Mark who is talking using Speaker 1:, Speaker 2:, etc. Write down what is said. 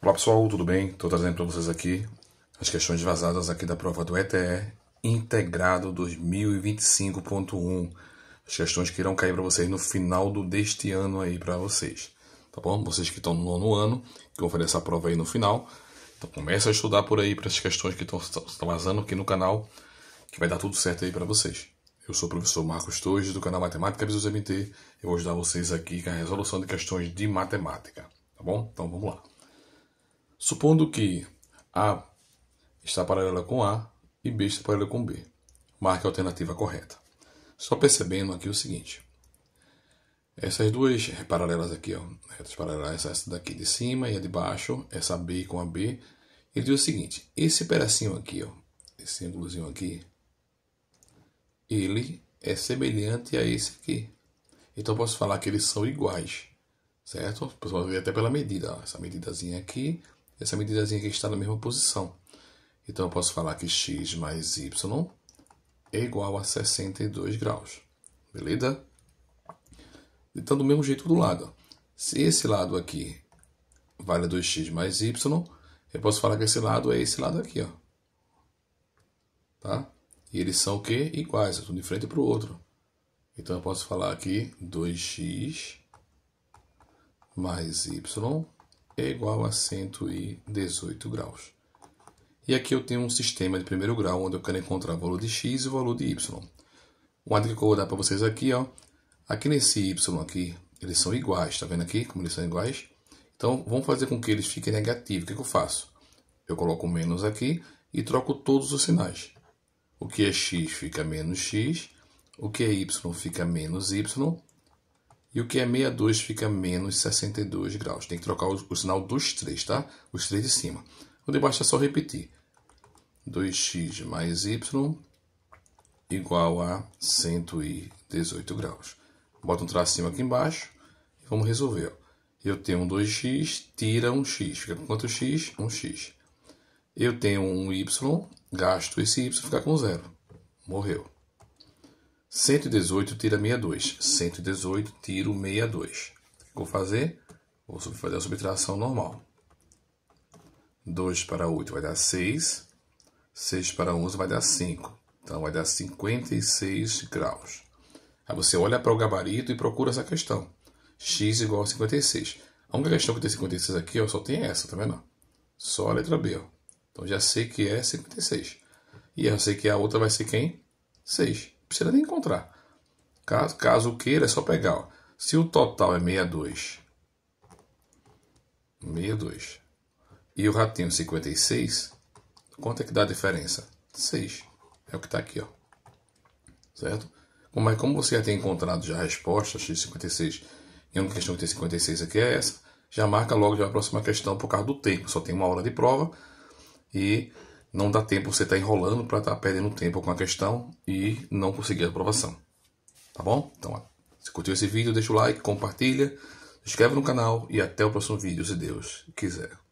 Speaker 1: Olá pessoal, tudo bem? Estou trazendo para vocês aqui as questões vazadas aqui da prova do ETE Integrado 2025.1. As questões que irão cair para vocês no final do, deste ano aí para vocês. Tá bom? Vocês que estão no nono ano, que vão fazer essa prova aí no final. Então começa a estudar por aí para as questões que estão vazando aqui no canal, que vai dar tudo certo aí para vocês. Eu sou o professor Marcos Torres do canal Matemática Visos MT. Eu vou ajudar vocês aqui com a resolução de questões de matemática. Tá bom? Então vamos lá. Supondo que A está paralela com A e B está paralela com B. Marque a alternativa correta. Só percebendo aqui o seguinte. Essas duas paralelas aqui, ó, retas paralelas, essa daqui de cima e a de baixo, essa B com a B, ele diz o seguinte, esse pedacinho aqui, ó, esse ângulozinho aqui, ele é semelhante a esse aqui. Então eu posso falar que eles são iguais, certo? Pessoal podem ver até pela medida, ó, essa medidazinha aqui essa medidazinha aqui está na mesma posição. Então, eu posso falar que x mais y é igual a 62 graus. Beleza? Então, do mesmo jeito do lado. Se esse lado aqui vale 2x mais y, eu posso falar que esse lado é esse lado aqui. Ó. Tá? E eles são o quê? Iguais, um de frente para o outro. Então, eu posso falar aqui 2x mais y é igual a 118 graus. E aqui eu tenho um sistema de primeiro grau, onde eu quero encontrar o valor de x e o valor de y. Uma dica que eu vou dar para vocês aqui, ó. Aqui nesse y aqui, eles são iguais, está vendo aqui como eles são iguais? Então, vamos fazer com que eles fiquem negativos. O que, que eu faço? Eu coloco menos aqui e troco todos os sinais. O que é x fica menos x, o que é y fica menos y, e o que é 62 fica menos 62 graus. Tem que trocar o, o sinal dos três, tá? Os três de cima. O de baixo é só repetir. 2x mais y igual a 118 graus. Bota um tracinho aqui embaixo e vamos resolver. Eu tenho um 2x, tira um x. Fica com quanto x? Um x. Eu tenho um y, gasto esse y, fica com zero. Morreu. 118 tira 62. 118 tiro 62. O que eu vou fazer? Vou fazer a subtração normal. 2 para 8 vai dar 6. 6 para 11 vai dar 5. Então, vai dar 56 graus. Aí você olha para o gabarito e procura essa questão. x igual a 56. A única questão que tem 56 aqui ó, só tem essa, tá vendo? Só a letra B. Ó. Então, já sei que é 56. E eu sei que a outra vai ser quem? 6 precisa nem encontrar. Caso, caso queira, é só pegar. Ó. Se o total é 62, 62 e o ratinho 56, é quanto é que dá a diferença? 6. É o que está aqui, ó. Certo? Como, é, como você já tem encontrado já a resposta, x56, e uma questão que tem 56 aqui é essa, já marca logo já a próxima questão por causa do tempo. Só tem uma hora de prova e não dá tempo você estar tá enrolando para estar tá perdendo tempo com a questão e não conseguir a aprovação. Tá bom? Então, se curtiu esse vídeo, deixa o like, compartilha, se inscreve no canal e até o próximo vídeo, se Deus quiser.